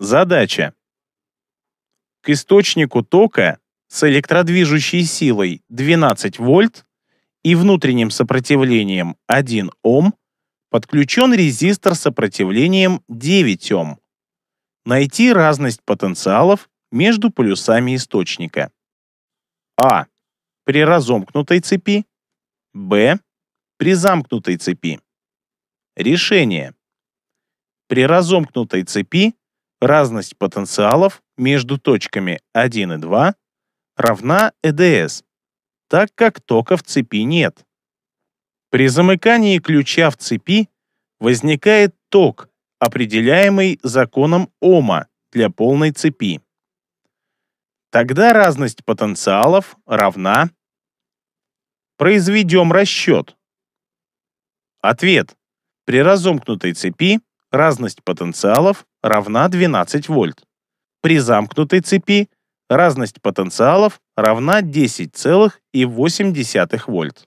Задача. К источнику тока с электродвижущей силой 12 вольт и внутренним сопротивлением 1 Ом подключен резистор с сопротивлением 9 Ом. Найти разность потенциалов между полюсами источника. А. При разомкнутой цепи. Б. При замкнутой цепи. Решение. При разомкнутой цепи Разность потенциалов между точками 1 и 2 равна ЭДС, так как тока в цепи нет. При замыкании ключа в цепи возникает ток, определяемый законом Ома для полной цепи. Тогда разность потенциалов равна... Произведем расчет. Ответ. При разомкнутой цепи разность потенциалов равна 12 вольт. При замкнутой цепи разность потенциалов равна 10,8 вольт.